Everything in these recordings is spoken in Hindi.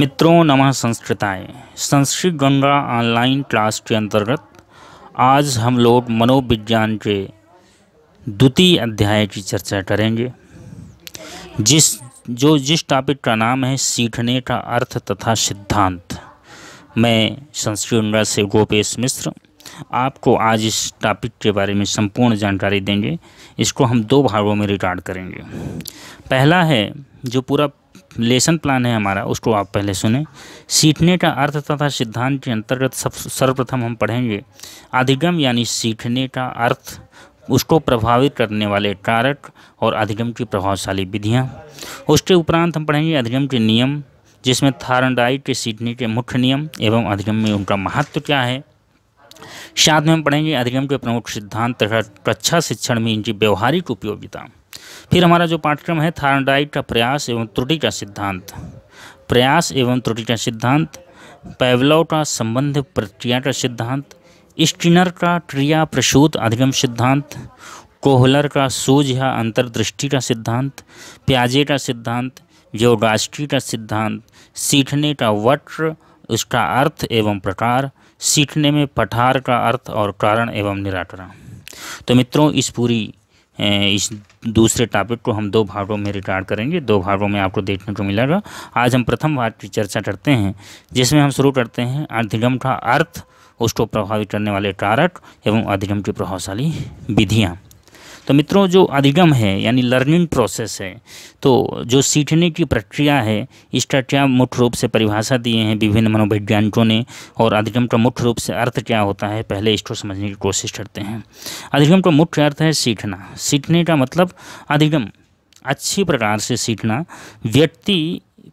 मित्रों नमः संस्कृताएँ संस्कृत गंगा ऑनलाइन क्लास के अंतर्गत आज हम लोग मनोविज्ञान के द्वितीय अध्याय की चर्चा करेंगे जिस जो जिस टॉपिक का नाम है सीखने का अर्थ तथा सिद्धांत मैं संस्कृत गंगा से गोपेश मिश्र आपको आज इस टॉपिक के बारे में संपूर्ण जानकारी देंगे इसको हम दो भागों में रिकॉर्ड करेंगे पहला है जो पूरा लेसन प्लान है हमारा उसको आप पहले सुने सीखने का अर्थ तथा सिद्धांत के अंतर्गत सब सर्वप्रथम हम पढ़ेंगे अधिगम यानी सीखने का अर्थ उसको प्रभावित करने वाले कारक और अधिगम की प्रभावशाली विधियाँ उसके उपरांत हम पढ़ेंगे अधिगम के नियम जिसमें थारंडाइट के सीखने के मुख्य नियम एवं अधिगम में उनका महत्व क्या है साथ में हम पढ़ेंगे अधिगम के प्रमुख सिद्धांत तथा कक्षा शिक्षण में इनकी व्यवहारिक उपयोगिता फिर हमारा जो पाठ्यक्रम है थार्नडाइट का प्रयास एवं त्रुटि का सिद्धांत प्रयास एवं त्रुटि का सिद्धांत पैवलव का संबंध प्रक्रिया का सिद्धांत स्टिनर का क्रिया प्रसूत अधिगम सिद्धांत कोहलर का सूझ या अंतर्दृष्टि का सिद्धांत प्याजे का सिद्धांत ज्योगास्ट्री का सिद्धांत सीखने का वक्र उसका अर्थ एवं प्रकार सीखने में पठार का अर्थ और कारण एवं निराकरण तो मित्रों इस पूरी इस दूसरे टॉपिक को हम दो भागों में रिकॉर्ड करेंगे दो भागों में आपको देखने को मिलेगा आज हम प्रथम भाग की चर्चा करते हैं जिसमें हम शुरू करते हैं अधिगम का अर्थ उसको प्रभावित करने वाले कारक एवं अधिगम की प्रभावशाली विधियाँ तो मित्रों जो अधिगम है यानी लर्निंग प्रोसेस है तो जो सीखने की प्रक्रिया है इसका क्या मुख्य रूप से परिभाषा दिए हैं विभिन्न मनोवैज्ञानिकों ने और अधिगम का मुख्य रूप से अर्थ क्या होता है पहले इसको समझने की कोशिश करते हैं अधिगम का मुख्य अर्थ है सीखना सीखने का मतलब अधिगम अच्छी प्रकार से सीखना व्यक्ति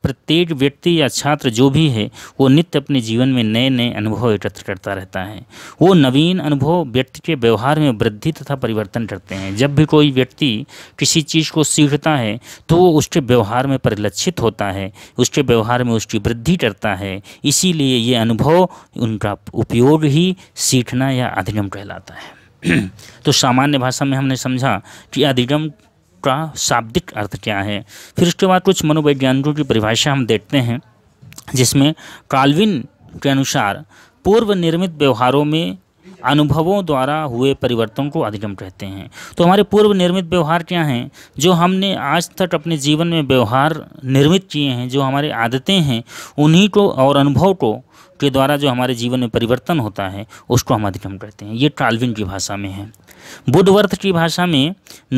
प्रत्येक व्यक्ति या छात्र जो भी है वो नित्य अपने जीवन में नए नए अनुभव एकत्र करता रहता है वो नवीन अनुभव व्यक्ति के व्यवहार में वृद्धि तथा परिवर्तन करते हैं जब भी कोई व्यक्ति किसी चीज़ को सीखता है तो वो उसके व्यवहार में परिलक्षित होता है उसके व्यवहार में उसकी वृद्धि करता है इसीलिए ये अनुभव उनका उपयोग ही सीखना या अधिगम कहलाता है तो सामान्य भाषा में हमने समझा कि अधिगम का शाब्दिक अर्थ क्या है फिर उसके बाद कुछ मनोवैज्ञानिकों की परिभाषा हम देखते हैं जिसमें काल्विन के अनुसार पूर्व निर्मित व्यवहारों में अनुभवों द्वारा हुए परिवर्तन को अधिगम कहते हैं तो हमारे पूर्व निर्मित व्यवहार क्या हैं जो हमने आज तक अपने जीवन में व्यवहार निर्मित किए हैं जो हमारे आदतें हैं उन्हीं को और अनुभव को के द्वारा जो हमारे जीवन में परिवर्तन होता है उसको हम अधिगम कहते हैं ये काल्विन की भाषा में है बुद्धवर्थ की भाषा में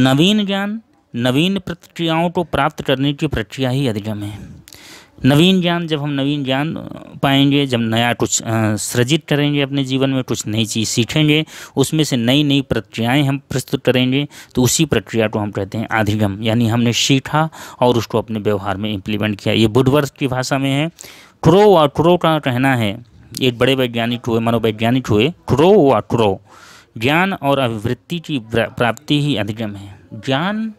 नवीन ज्ञान नवीन प्रक्रियाओं को प्राप्त करने की प्रक्रिया ही अधिगम है नवीन ज्ञान जब हम नवीन ज्ञान पाएंगे जब नया कुछ सृजित करेंगे अपने जीवन में कुछ नई चीज़ सीखेंगे उसमें से नई नई प्रक्रियाएं हम प्रस्तुत करेंगे तो उसी प्रक्रिया को हम कहते हैं अधिगम यानी हमने सीखा और उसको अपने व्यवहार में इम्प्लीमेंट किया ये बुधवर्ष की भाषा में है क्रो व क्रो का कहना है एक बड़े वैज्ञानिक हुए मनोवैज्ञानिक हुए क्रो व क्रो ज्ञान और अभिवृत्ति की प्राप्ति ही अधिगम है ज्ञान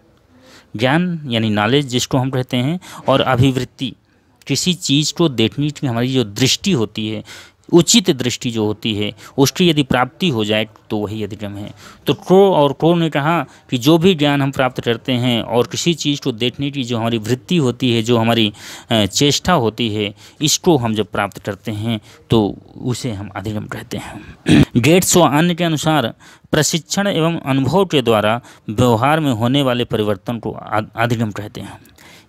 ज्ञान यानी नॉलेज जिसको हम कहते हैं और अभिवृत्ति किसी चीज़ को देखने की हमारी जो दृष्टि होती है उचित दृष्टि जो होती है उसकी यदि प्राप्ति हो जाए तो वही अधिगम है तो क्रो और क्रो ने कहा कि जो भी ज्ञान हम प्राप्त करते हैं और किसी चीज़ को देखने की जो हमारी वृत्ति होती है जो हमारी चेष्टा होती है इसको हम जब प्राप्त करते हैं तो उसे हम अधिगम कहते हैं गेट्स व अन्य के अनुसार प्रशिक्षण एवं अनुभव के द्वारा व्यवहार में होने वाले परिवर्तन को अधिगम कहते हैं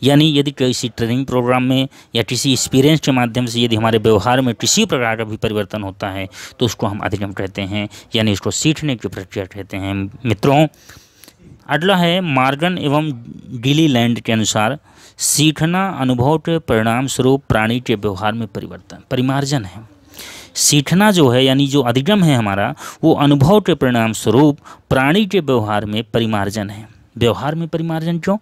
यानी यदि किसी ट्रेनिंग प्रोग्राम में या किसी एक्सपीरियंस के माध्यम से यदि हमारे व्यवहार में किसी प्रकार का भी परिवर्तन होता है तो उसको हम अधिगम कहते हैं यानी इसको सीखने की प्रक्रिया कहते हैं मित्रों अगला है मार्गन एवं डिली लैंड के अनुसार सीखना अनुभव के परिणाम स्वरूप प्राणी के व्यवहार में परिवर्तन परिमार्जन है सीखना जो है यानी जो अधिगम है हमारा वो अनुभव के परिणाम स्वरूप प्राणी के व्यवहार में परिमार्जन है व्यवहार में परिमार्जन क्यों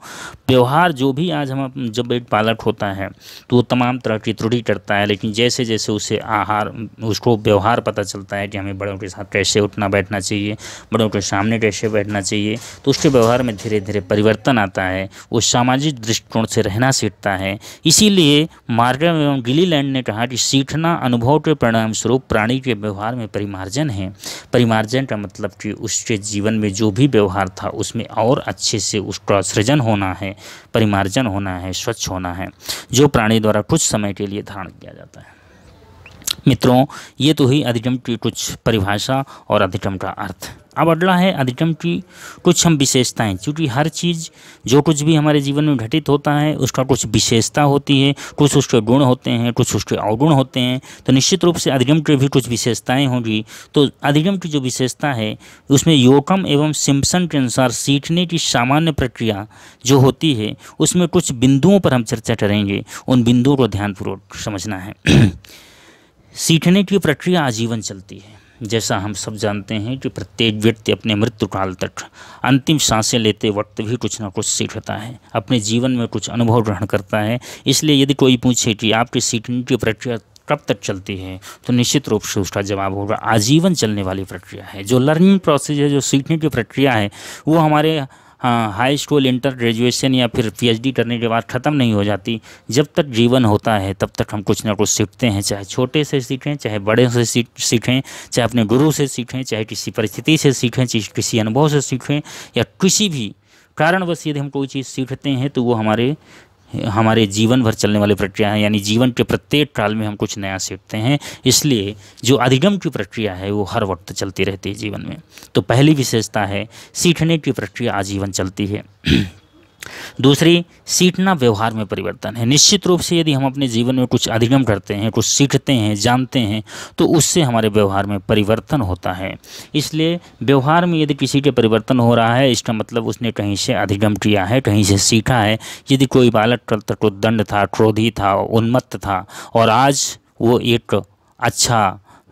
व्यवहार जो भी आज हम जब एक पालक होता है तो वो तमाम तरह की त्रुटि करता है लेकिन जैसे जैसे उसे आहार उसको व्यवहार पता चलता है कि हमें बड़ों के साथ कैसे उठना बैठना चाहिए बड़ों के सामने कैसे बैठना चाहिए तो उसके व्यवहार में धीरे धीरे परिवर्तन आता है वो सामाजिक दृष्टिकोण से रहना सीखता है इसीलिए मार्ग एवं गिलीलैंड ने कहा कि सीखना अनुभव के परिणाम स्वरूप प्राणी के व्यवहार में परिमार्जन है परिमार्जन का मतलब कि उसके जीवन में जो भी व्यवहार था उसमें और अच्छा अच्छे से उसका सृजन होना है परिमार्जन होना है स्वच्छ होना है जो प्राणी द्वारा कुछ समय के लिए धारण किया जाता है मित्रों ये तो ही अधिगम की कुछ परिभाषा और अधिगम का अर्थ अब अगला है अधिगम की कुछ हम विशेषताएं क्योंकि हर चीज़ जो कुछ भी हमारे जीवन में घटित होता है उसका कुछ विशेषता होती है कुछ उसके गुण होते हैं कुछ उसके अवगुण होते हैं तो निश्चित रूप से अधिगम के भी कुछ विशेषताएं होंगी तो अधिगम की जो विशेषता है उसमें योकम एवं सिम्पसन के अनुसार सीखने की सामान्य प्रक्रिया जो होती है उसमें कुछ बिंदुओं पर हम चर्चा करेंगे उन बिंदुओं को ध्यानपूर्वक समझना है सीखने की प्रक्रिया आजीवन चलती है जैसा हम सब जानते हैं कि प्रत्येक व्यक्ति अपने मृत्यु काल तक अंतिम सांसें लेते वक्त भी कुछ ना कुछ सीखता है अपने जीवन में कुछ अनुभव ग्रहण करता है इसलिए यदि कोई पूछे कि आपकी सीखने की प्रक्रिया कब तक चलती है तो निश्चित रूप से उसका जवाब होगा आजीवन चलने वाली प्रक्रिया है जो लर्निंग प्रोसेस है जो सीखने की प्रक्रिया है वो हमारे हाई स्कूल इंटर ग्रेजुएशन या फिर पीएचडी करने के बाद ख़त्म नहीं हो जाती जब तक जीवन होता है तब तक हम कुछ ना कुछ सीखते हैं चाहे छोटे से सीखें चाहे बड़े से सीखें चाहे अपने गुरु से सीखें चाहे किसी परिस्थिति से सीखें किसी अनुभव से सीखें या किसी भी कारणवश यदि हम कोई चीज़ सीखते हैं तो वो हमारे हमारे जीवन भर चलने वाली प्रक्रिया है यानी जीवन के प्रत्येक काल में हम कुछ नया सीखते हैं इसलिए जो अधिगम की प्रक्रिया है वो हर वक्त चलती रहती है जीवन में तो पहली विशेषता है सीखने की प्रक्रिया आजीवन चलती है दूसरी सीखना व्यवहार में परिवर्तन है निश्चित रूप से यदि हम अपने जीवन में कुछ अधिगम करते हैं कुछ सीखते हैं जानते हैं तो उससे हमारे व्यवहार में परिवर्तन होता है इसलिए व्यवहार में यदि किसी के परिवर्तन हो रहा है इसका मतलब उसने कहीं से अधिगम किया है कहीं से सीखा है यदि कोई बालक कल तक उद्दंड था क्रोधी था उन्मत्त था और आज वो एक अच्छा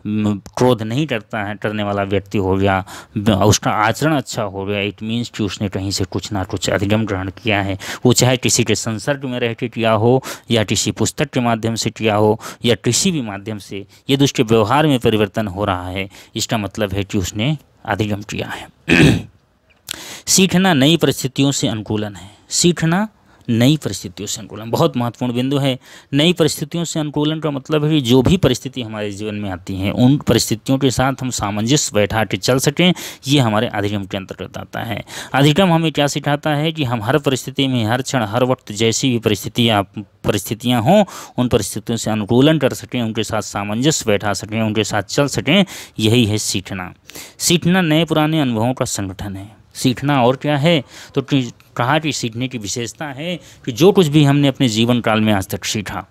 क्रोध नहीं करता है करने वाला व्यक्ति हो गया उसका आचरण अच्छा हो गया इट मीन्स कि उसने कहीं से कुछ ना कुछ अधिगम ग्रहण किया है वो चाहे किसी के संसर्ग में रह के किया हो या किसी पुस्तक के माध्यम से किया हो या किसी भी माध्यम से यदि तो उसके व्यवहार में परिवर्तन हो रहा है इसका मतलब है कि उसने अधिगम किया है सीखना नई परिस्थितियों से अनुकूलन है सीखना नई परिस्थितियों से अनुकूलन बहुत महत्वपूर्ण बिंदु है नई परिस्थितियों से अनुकूलन का मतलब है कि जो भी परिस्थिति हमारे जीवन में आती है उन परिस्थितियों के साथ हम सामंजस्य बैठा के चल सकें ये हमारे अधिगम के अंतर्गत आता है अधिगम हमें क्या सिखाता है कि हम हर परिस्थिति में हर क्षण हर वक्त जैसी भी परिस्थिति आप परिस्थितियाँ हों उन परिस्थितियों से अनुकूलन कर सकें उनके साथ सामंजस्य बैठा सकें उनके साथ चल सकें यही है सीखना सीखना नए पुराने अनुभवों का संगठन है सीखना और क्या है तो कहा कि सीखने की विशेषता है कि जो कुछ भी हमने अपने जीवन काल में आज तक सीखा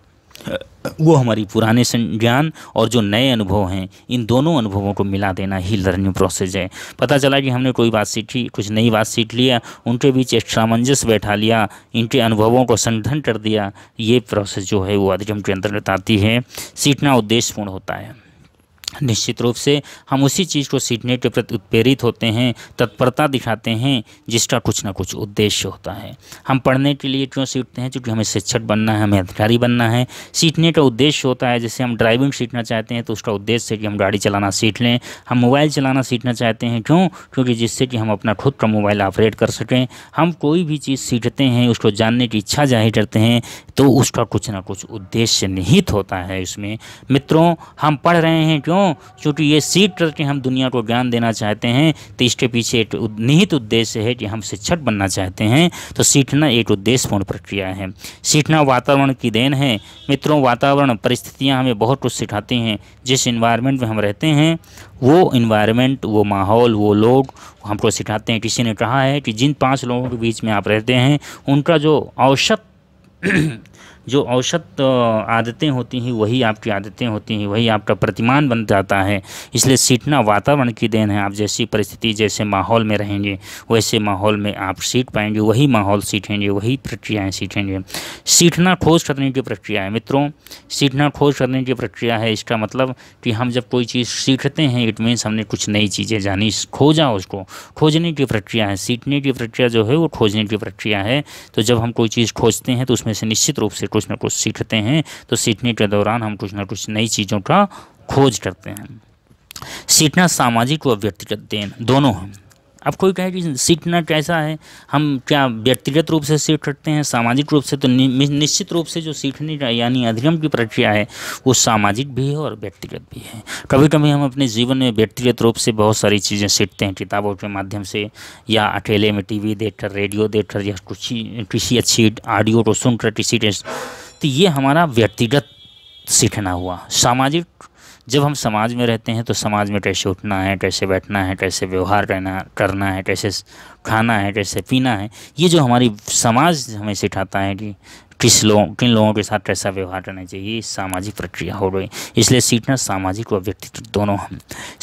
वो हमारी पुराने ज्ञान और जो नए अनुभव हैं इन दोनों अनुभवों को मिला देना ही लर्निंग प्रोसेस है पता चला कि हमने कोई बात सीखी कुछ नई बात सीख लिया उनके बीच एक सामंजस्य बैठा लिया इनके अनुभवों को संगठन कर दिया ये प्रोसेस जो है वो अधिगम के अंतर्गत आती है सीखना उद्देश्यपूर्ण होता है निश्चित रूप से हम उसी चीज़ को सीखने के प्रति उत्प्रेरित होते हैं तत्परता दिखाते हैं जिसका कुछ ना कुछ उद्देश्य होता है हम पढ़ने के लिए क्यों सीखते हैं क्योंकि हमें शिक्षक बनना है हमें अधिकारी बनना है सीखने का उद्देश्य होता है जैसे हम ड्राइविंग सीखना चाहते हैं तो उसका उद्देश्य है कि हम गाड़ी चलाना सीख लें हम मोबाइल चलाना सीखना चाहते हैं क्यों क्योंकि जिससे कि हम अपना खुद का मोबाइल ऑपरेट कर सकें हम कोई भी चीज़ सीखते हैं उसको जानने की इच्छा जाहिर करते हैं तो उसका कुछ ना कुछ उद्देश्य निहित होता है इसमें मित्रों हम पढ़ रहे हैं क्यों क्यों क्योंकि ये सीट करके हम दुनिया को ज्ञान देना चाहते हैं तो इसके पीछे एक निहित उद्देश्य है कि हम शिक्षक बनना चाहते हैं तो सीखना एक उद्देश्यपूर्ण प्रक्रिया है सीखना वातावरण की देन है मित्रों वातावरण परिस्थितियाँ हमें बहुत कुछ सिखाती हैं जिस इन्वायरमेंट में हम रहते हैं वो इन्वायरमेंट वो माहौल वो लोग हमको सिखाते हैं किसी ने कहा है कि जिन पाँच लोगों के बीच में आप रहते हैं उनका जो औसत जो औसत आदतें होती हैं वही आपकी आदतें होती हैं वही आपका प्रतिमान बन जाता है इसलिए सीटना वातावरण की देन है आप जैसी परिस्थिति जैसे माहौल में रहेंगे वैसे माहौल में आप सीट पाएंगे वही माहौल सीखेंगे वही प्रक्रियाएँ सीखेंगे सीखना ठोस करने की प्रक्रिया है मित्रों सीखना ठोस करने की प्रक्रिया है इसका मतलब कि हम जब कोई चीज़ सीखते हैं इट मीन्स हमने कुछ नई चीज़ें जानी खोजा उसको खोजने की प्रक्रिया है सीखने की प्रक्रिया जो है वो खोजने की प्रक्रिया है तो जब हम कोई चीज़ खोजते हैं तो उसमें से निश्चित रूप से कुछ कुछ ना कुछ सीखते हैं तो सीखने के दौरान हम कुछ ना कुछ नई चीज़ों का खोज करते हैं सीखना सामाजिक व व्यक्तिगत देन दोनों है अब कोई कहे कि सीखना कैसा है हम क्या व्यक्तिगत रूप से सीख सकते हैं सामाजिक रूप से तो नि, निश्चित रूप से जो सीखने का यानी अधिगम की प्रक्रिया है वो सामाजिक भी है और व्यक्तिगत भी है कभी कभी हम अपने जीवन में व्यक्तिगत रूप से बहुत सारी चीज़ें सीखते हैं किताबों के माध्यम से या अकेले में टी देखकर रेडियो देख या कुछ किसी अच्छी ऑडियो को सुनकर किसी तो ये हमारा व्यक्तिगत सीखना हुआ सामाजिक जब हम समाज में रहते हैं तो समाज में कैसे उठना है कैसे बैठना है कैसे व्यवहार रहना करना है कैसे खाना है कैसे पीना है ये जो हमारी समाज हमें सिखाता है कि किस लोगों किन लोगों के साथ कैसा व्यवहार करना चाहिए ये सामाजिक प्रक्रिया हो गई इसलिए सीखना सामाजिक और व्यक्तित्व दोनों हम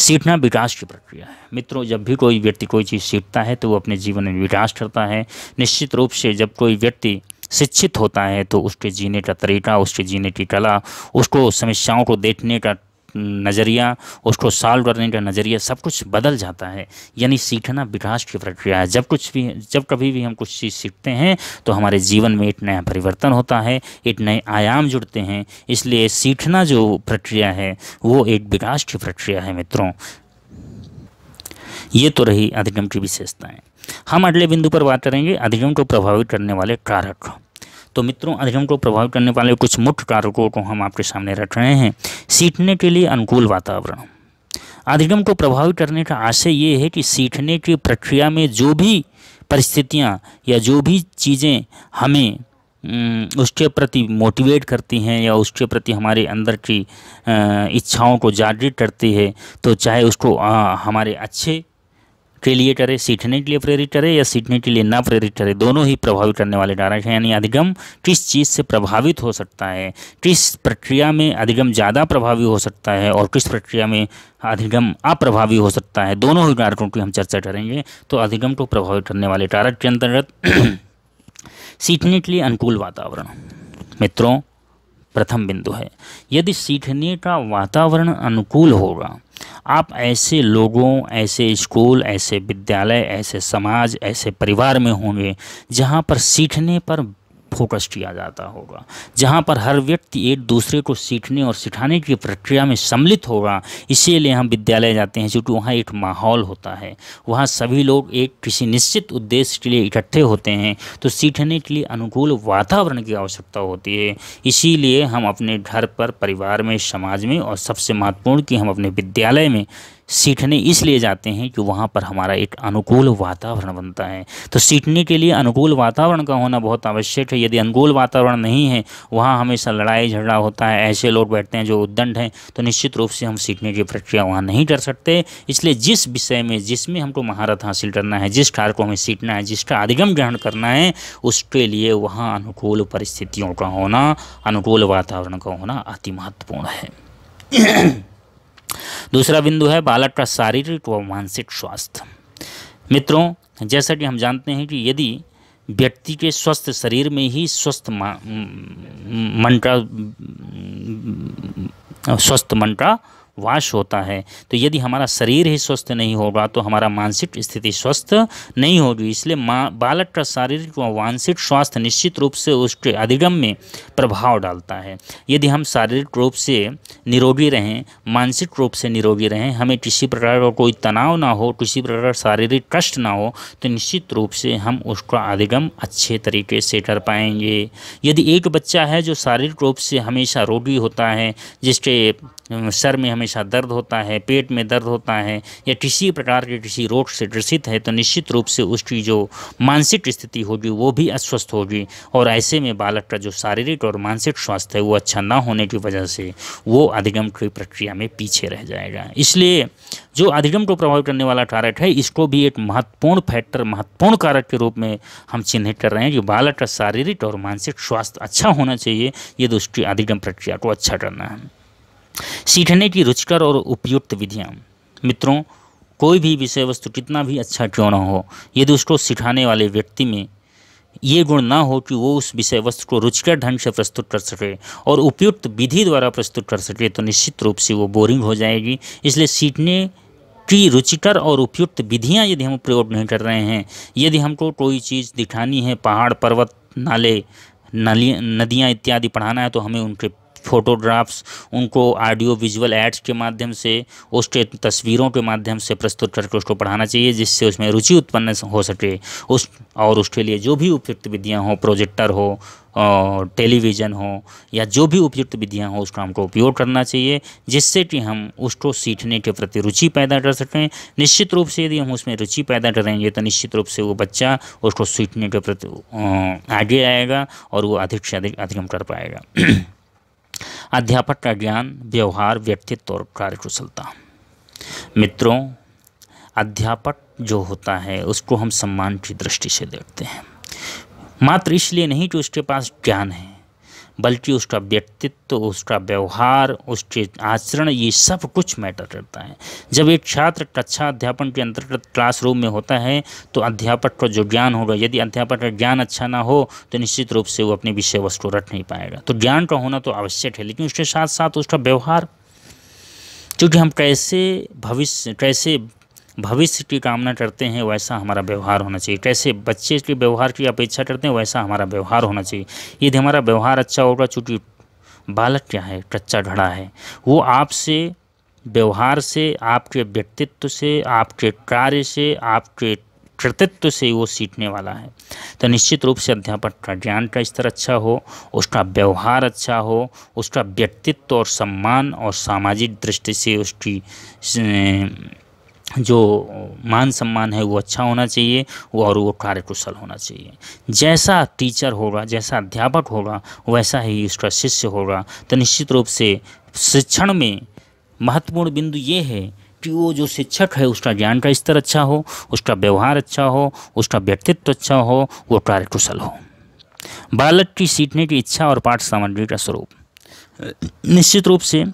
सीखना विकास की प्रक्रिया है मित्रों जब भी कोई व्यक्ति कोई चीज़ सीखता है तो वो अपने जीवन में विकास करता है निश्चित रूप से जब कोई व्यक्ति शिक्षित होता है तो उसके जीने का तरीका उसके जीने की कला उसको समस्याओं को देखने का नज़रिया उसको सॉल्व करने का नज़रिया सब कुछ बदल जाता है यानी सीखना विकास की प्रक्रिया है जब कुछ भी जब कभी भी हम कुछ चीज़ सीखते हैं तो हमारे जीवन में एक नया परिवर्तन होता है एक नए आयाम जुड़ते हैं इसलिए सीखना जो प्रक्रिया है वो एक विकास की प्रक्रिया है मित्रों ये तो रही अधिगम की विशेषताएँ हम अगले बिंदु पर बात करेंगे अधिगम को प्रभावित करने वाले कारक तो मित्रों अधिगम को प्रभावित करने वाले कुछ मुख्य कारकों को हम आपके सामने रख रहे हैं सीखने के लिए अनुकूल वातावरण अधिगम को प्रभावित करने का आशय ये है कि सीखने की प्रक्रिया में जो भी परिस्थितियाँ या जो भी चीज़ें हमें उसके प्रति मोटिवेट करती हैं या उसके प्रति हमारे अंदर की इच्छाओं को जागृत करती है तो चाहे उसको हमारे अच्छे के लिए करे सीखने के लिए प्रेरित करे या सीखने के लिए ना प्रेरित करे दोनों ही प्रभावित करने वाले कारक हैं यानी अधिगम किस चीज़ से प्रभावित हो सकता है किस प्रक्रिया में अधिगम ज़्यादा प्रभावी हो सकता है और किस प्रक्रिया में अधिगम अप्रभावी हो सकता है दोनों ही कारकों की हम चर्चा करेंगे तो अधिगम को प्रभावित करने वाले कारक के अंतर्गत सीखने के लिए अनुकूल वातावरण मित्रों प्रथम बिंदु है यदि सीखने का वातावरण अनुकूल होगा आप ऐसे लोगों ऐसे स्कूल ऐसे विद्यालय ऐसे समाज ऐसे परिवार में होंगे जहाँ पर सीखने पर फोकस किया जाता होगा जहाँ पर हर व्यक्ति एक दूसरे को सीखने और सिखाने की प्रक्रिया में सम्मिलित होगा इसीलिए हम विद्यालय जाते हैं क्योंकि वहाँ एक माहौल होता है वहाँ सभी लोग एक किसी निश्चित उद्देश्य के लिए इकट्ठे होते हैं तो सीखने के लिए अनुकूल वातावरण की आवश्यकता होती है इसीलिए हम अपने घर पर परिवार में समाज में और सबसे महत्वपूर्ण कि हम अपने विद्यालय में सीखने इसलिए जाते हैं कि वहाँ पर हमारा एक अनुकूल वातावरण बनता है तो सीखने के लिए अनुकूल वातावरण का होना बहुत आवश्यक है यदि अनुकूल वातावरण नहीं है वहाँ हमेशा लड़ाई झगड़ा होता है ऐसे लोग बैठते हैं जो उद्दंड हैं तो निश्चित रूप से हम सीखने की प्रक्रिया वहाँ नहीं कर सकते इसलिए जिस विषय में जिसमें हमको महारत हासिल करना है जिस कार्य को हमें सीखना है जिसका अधिगम ग्रहण करना है उसके लिए वहाँ अनुकूल परिस्थितियों का होना अनुकूल वातावरण का होना अति महत्वपूर्ण है दूसरा बिंदु है बालक का शारीरिक व मानसिक स्वास्थ्य मित्रों जैसा कि हम जानते हैं कि यदि व्यक्ति के स्वस्थ शरीर में ही स्वस्थ मन का स्वस्थ मन का वाश होता है तो यदि हमारा शरीर ही स्वस्थ नहीं होगा तो हमारा मानसिक स्थिति स्वस्थ नहीं होगी इसलिए माँ बालक का शारीरिक व मानसिक स्वास्थ्य निश्चित रूप से उसके अधिगम में प्रभाव डालता है यदि हम शारीरिक रूप से निरोगी रहें मानसिक रूप से निरोगी रहें हमें किसी प्रकार का कोई तनाव ना हो किसी प्रकार शारीरिक कष्ट ना हो तो निश्चित रूप से हम उसका अधिगम अच्छे तरीके से कर पाएंगे यदि एक बच्चा है जो शारीरिक रूप से हमेशा रोगी होता है जिसके सर में हमें हमेशा दर्द होता है पेट में दर्द होता है या किसी प्रकार के किसी रोग से ग्रसित है तो निश्चित रूप से उसकी जो मानसिक स्थिति होगी वो भी अस्वस्थ होगी और ऐसे में बालक का जो शारीरिक और मानसिक स्वास्थ्य है वो अच्छा ना होने की वजह से वो अधिगम की प्रक्रिया में पीछे रह जाएगा इसलिए जो अधिगम को प्रभावित करने वाला कारक है इसको भी एक महत्वपूर्ण फैक्टर महत्वपूर्ण कारक के रूप में हम चिन्हित कर रहे हैं कि बालक का शारीरिक और मानसिक स्वास्थ्य अच्छा होना चाहिए ये तो उसकी अधिगम प्रक्रिया को अच्छा करना है सीखने की रुचिकर और उपयुक्त विधियाँ मित्रों कोई भी विषय वस्तु कितना भी अच्छा क्यों ना हो यदि तो उसको सिखाने वाले व्यक्ति में ये गुण ना हो कि वो उस विषय वस्तु को रुचिकर ढंग से प्रस्तुत कर सके और उपयुक्त विधि द्वारा प्रस्तुत कर सके तो निश्चित रूप से वो बोरिंग हो जाएगी इसलिए सीखने की रुचिकर और उपयुक्त विधियाँ यदि हम प्रयोग नहीं कर रहे हैं यदि हमको कोई चीज़ दिखानी है पहाड़ पर्वत नाले नली नदियाँ इत्यादि पढ़ाना है तो हमें उनके फोटोग्राफ्स उनको ऑडियो विजुअल एड्स के माध्यम से उस तस्वीरों के माध्यम से प्रस्तुत करके उसको पढ़ाना चाहिए जिससे उसमें रुचि उत्पन्न हो सके उस और उसके लिए जो भी उपयुक्त विधियाँ हो प्रोजेक्टर हो और टेलीविज़न हो या जो भी उपयुक्त विधियाँ हो उसका हमको उपयोग करना चाहिए जिससे कि हम उसको सीखने के प्रति रुचि पैदा कर सकें निश्चित रूप से यदि हम उसमें रुचि पैदा करेंगे तो निश्चित रूप से वो बच्चा उसको सीखने के प्रति आगे आएगा और वो अधिक से अधिक अधिगम कर पाएगा अध्यापक का ज्ञान व्यवहार व्यक्तित्व और कार्यकुशलता मित्रों अध्यापक जो होता है उसको हम सम्मान की दृष्टि से देखते हैं मात्र इसलिए नहीं कि उसके पास ज्ञान है बल्कि उसका व्यक्तित्व उसका व्यवहार उसके आचरण ये सब कुछ मैटर करता है जब एक छात्र कक्षा अच्छा अध्यापन के अंतर्गत क्लासरूम में होता है तो अध्यापक का जो ज्ञान होगा यदि अध्यापक का ज्ञान अच्छा ना हो तो निश्चित रूप से वो अपनी विषय वस्तु रख नहीं पाएगा तो ज्ञान का होना तो आवश्यक है लेकिन उसके साथ साथ उसका व्यवहार क्योंकि हम कैसे भविष्य कैसे भविष्य की कामना करते हैं वैसा हमारा व्यवहार होना चाहिए कैसे बच्चे के व्यवहार की अपेक्षा करते हैं वैसा हमारा व्यवहार होना चाहिए यदि हमारा व्यवहार अच्छा होगा चूँकि बालक क्या है कच्चा घड़ा है वो आपसे व्यवहार से आपके व्यक्तित्व से आपके कार्य से आपके कृतित्व से वो सीखने वाला है तो निश्चित रूप से अध्यापक का ज्ञान का स्तर अच्छा हो उसका व्यवहार अच्छा हो उसका व्यक्तित्व और सम्मान और सामाजिक दृष्टि से उसकी जो मान सम्मान है वो अच्छा होना चाहिए और वो कार्यकुशल होना चाहिए जैसा टीचर होगा जैसा अध्यापक होगा वैसा ही उसका शिष्य होगा तो निश्चित रूप से शिक्षण में महत्वपूर्ण बिंदु ये है कि वो जो शिक्षक है उसका ज्ञान का स्तर अच्छा हो उसका व्यवहार अच्छा हो उसका व्यक्तित्व अच्छा हो वो कार्यकुशल हो बालक की सीखने की इच्छा और पाठ सामग्री का स्वरूप निश्चित रूप से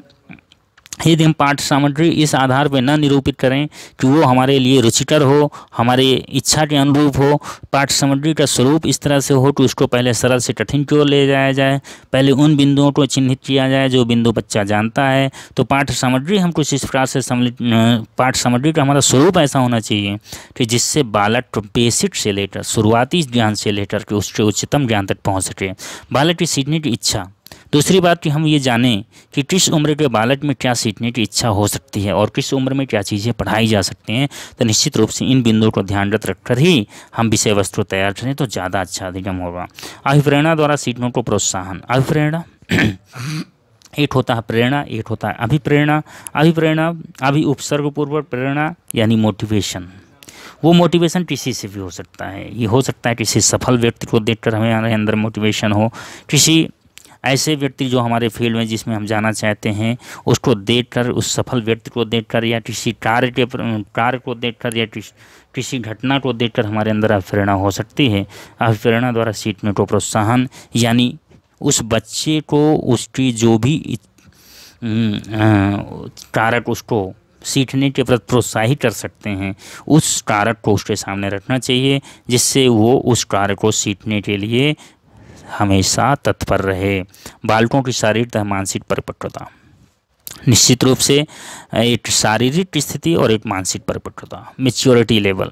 यदि हम पाठ सामग्री इस आधार पर न निरूपित करें कि वो हमारे लिए रुचिकर हो हमारे इच्छा के अनुरूप हो पाठ सामग्री का स्वरूप इस तरह से हो कि उसको पहले सरल से कठिन की ओर ले जाया जाए पहले उन बिंदुओं को चिन्हित किया जाए जो बिंदु बच्चा जानता है तो पाठ सामग्री हम कुछ इस प्रकार से सम्मिलित पाठ सामग्री का हमारा स्वरूप ऐसा होना चाहिए कि जिससे बालक बेसिक से लेकर शुरुआती ज्ञान से लेकर के उसके उच्चतम ज्ञान तक पहुँच सके बालक की सीखने की इच्छा दूसरी बात कि हम ये जानें कि किस उम्र के बालक में क्या सीखने की इच्छा हो सकती है और किस उम्र में क्या चीज़ें पढ़ाई जा सकती हैं तो निश्चित रूप से इन बिंदुओं को ध्यानरत रखकर ही हम विषय वस्तु तैयार करें तो ज़्यादा अच्छा अधिगम होगा अभिप्रेरणा द्वारा सीखने को प्रोत्साहन अभिप्रेरणा एक होता है प्रेरणा एक होता है अभिप्रेरणा अभिप्रेरणा अभि उपसर्ग प्रेरणा यानी मोटिवेशन वो मोटिवेशन किसी से भी हो सकता है ये हो सकता है किसी सफल व्यक्ति को देखकर हमें हमारे अंदर मोटिवेशन हो किसी ऐसे व्यक्ति जो हमारे फील्ड में जिसमें हम जाना चाहते हैं उसको देखकर उस सफल व्यक्ति को देखकर या किसी कार्य के कार्य को देखकर या किसी घटना को देखकर हमारे अंदर अभिप्रेरणा हो सकती है अभिप्रेरणा द्वारा सीखने को प्रोत्साहन यानी उस बच्चे को उसकी जो भी कारक उसको सीखने के प्रति प्रोत्साहित कर सकते हैं उस कारक को उसके सामने रखना चाहिए जिससे वो उस कारक को सीखने के लिए हमेशा तत्पर रहे बालकों की शारीरिक तथा मानसिक परिपक्वता निश्चित रूप से एक शारीरिक स्थिति और एक मानसिक परिपक्वता मेच्योरिटी लेवल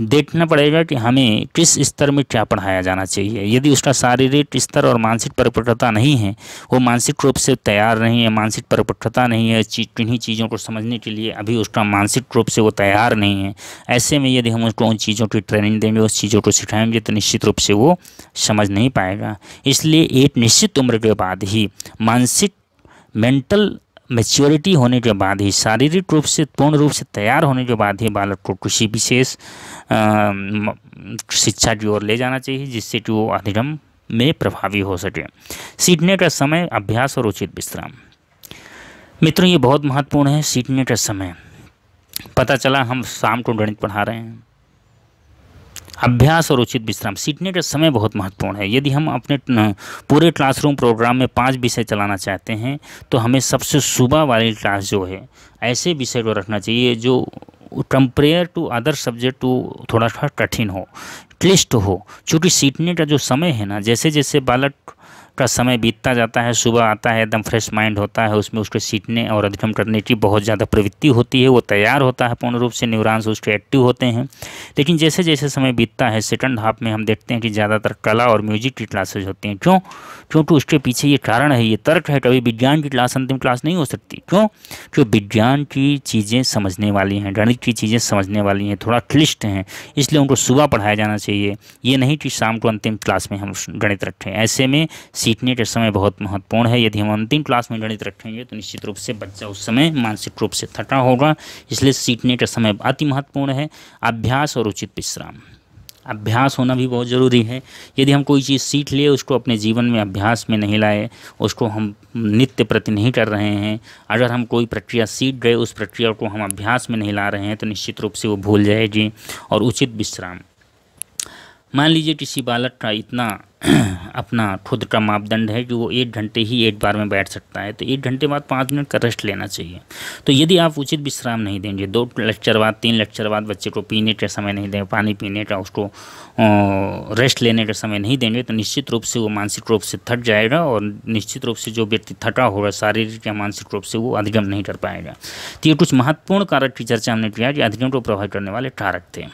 देखना पड़ेगा कि हमें किस स्तर में क्या पढ़ाया जाना चाहिए यदि उसका शारीरिक स्तर और मानसिक परिपक्वता नहीं है वो मानसिक रूप से तैयार नहीं है मानसिक परिपक्वता नहीं है चीज किन्हीं चीज़ों को समझने के लिए अभी उसका मानसिक रूप से वो तैयार नहीं है ऐसे में यदि हम उसको उन चीज़ों की ट्रेनिंग देंगे उस चीज़ों को सिखाएंगे तो निश्चित रूप से वो समझ नहीं पाएगा इसलिए एक निश्चित उम्र के बाद ही मानसिक मेंटल मेच्योरिटी होने के बाद ही शारीरिक रूप से पूर्ण रूप से तैयार होने के बाद ही बालक को किसी विशेष शिक्षा की ओर ले जाना चाहिए जिससे कि वो अधिगम में प्रभावी हो सके सीखने का समय अभ्यास और उचित विश्राम मित्रों ये बहुत महत्वपूर्ण है सीखने का समय पता चला हम शाम को गणित पढ़ा रहे हैं अभ्यास और उचित विश्राम सीखने का समय बहुत महत्वपूर्ण है यदि हम अपने पूरे क्लासरूम प्रोग्राम में पाँच विषय चलाना चाहते हैं तो हमें सबसे सुबह वाली क्लास जो है ऐसे विषय को रखना चाहिए जो compare to other subject to थोड़ा सा कठिन हो क्लिष्ट हो चूँकि सीखने का जो समय है ना जैसे जैसे बालक उसका समय बीतता जाता है सुबह आता है एकदम फ्रेश माइंड होता है उसमें उसके सीटने और अधिगम करने की बहुत ज़्यादा प्रवृत्ति होती है वो तैयार होता है पूर्ण रूप से न्यूरान्स उसके एक्टिव होते हैं लेकिन जैसे जैसे समय बीतता है सेकंड हाफ में हम देखते हैं कि ज़्यादातर कला और म्यूजिक की क्लासेज होती हैं क्यों क्योंकि उसके पीछे ये कारण है ये तर्क है कभी विज्ञान की क्लास अंतिम क्लास नहीं हो सकती क्यों क्यों विज्ञान की चीज़ें समझने वाली हैं गणित की चीज़ें समझने वाली हैं थोड़ा क्लिष्ट हैं इसलिए उनको सुबह पढ़ाया जाना चाहिए ये नहीं कि शाम को अंतिम क्लास में हम गणित रखें ऐसे में सीखने के समय बहुत महत्वपूर्ण है यदि हम अंतिम क्लास में गणित रखेंगे तो निश्चित रूप से बच्चा उस समय मानसिक रूप से थका होगा इसलिए सीखने का समय अति महत्वपूर्ण है अभ्यास और उचित विश्राम अभ्यास होना भी बहुत ज़रूरी है यदि हम कोई चीज़ सीख लिए उसको अपने जीवन में अभ्यास में नहीं लाए उसको हम नित्य प्रति नहीं कर रहे हैं अगर हम कोई प्रक्रिया सीख गए उस प्रक्रिया को हम अभ्यास में नहीं ला रहे हैं तो निश्चित रूप से वो भूल जाएगी और उचित विश्राम मान लीजिए किसी बालक का इतना अपना खुद का मापदंड है कि वो एक घंटे ही एक बार में बैठ सकता है तो एक घंटे बाद पाँच मिनट का रेस्ट लेना चाहिए तो यदि आप उचित विश्राम नहीं देंगे दो लेक्चर बाद तीन लेक्चर बाद बच्चे को पीने का समय नहीं देंगे पानी पीने का उसको रेस्ट लेने का समय नहीं देंगे तो निश्चित रूप से वो मानसिक रूप से थक जाएगा और निश्चित रूप से जो व्यक्ति थका होगा शारीरिक या मानसिक रूप से वो अधिगम नहीं कर पाएगा तो ये कुछ महत्वपूर्ण कारक की चर्चा हमने किया कि अधिगम को प्रभावित करने वाले कारक थे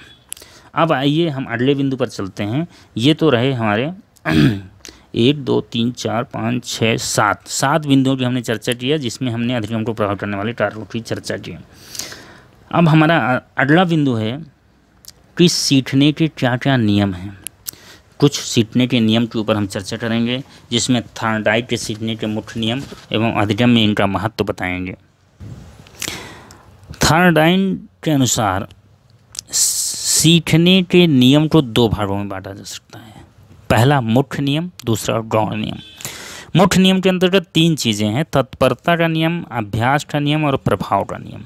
अब आइए हम अगले बिंदु पर चलते हैं ये तो रहे हमारे एक दो तीन चार पाँच छः सात सात बिंदुओं की हमने चर्चा की है जिसमें हमने अधिगम को प्रभावित करने वाले टारगेट की चर्चा की अब हमारा अगला बिंदु है कि सीखने के क्या क्या नियम हैं कुछ सीखने के नियम के ऊपर हम चर्चा करेंगे जिसमें थानाडाइट के सीखने के मुख्य नियम एवं अधिगम में इनका महत्व तो बताएंगे थानाडाइन के अनुसार सीखने के नियम को दो भागों में बांटा जा सकता है पहला मुख्य नियम दूसरा गौण नियम मुख्य नियम के अंतर्गत तीन चीज़ें हैं तत्परता का नियम अभ्यास का नियम और प्रभाव का नियम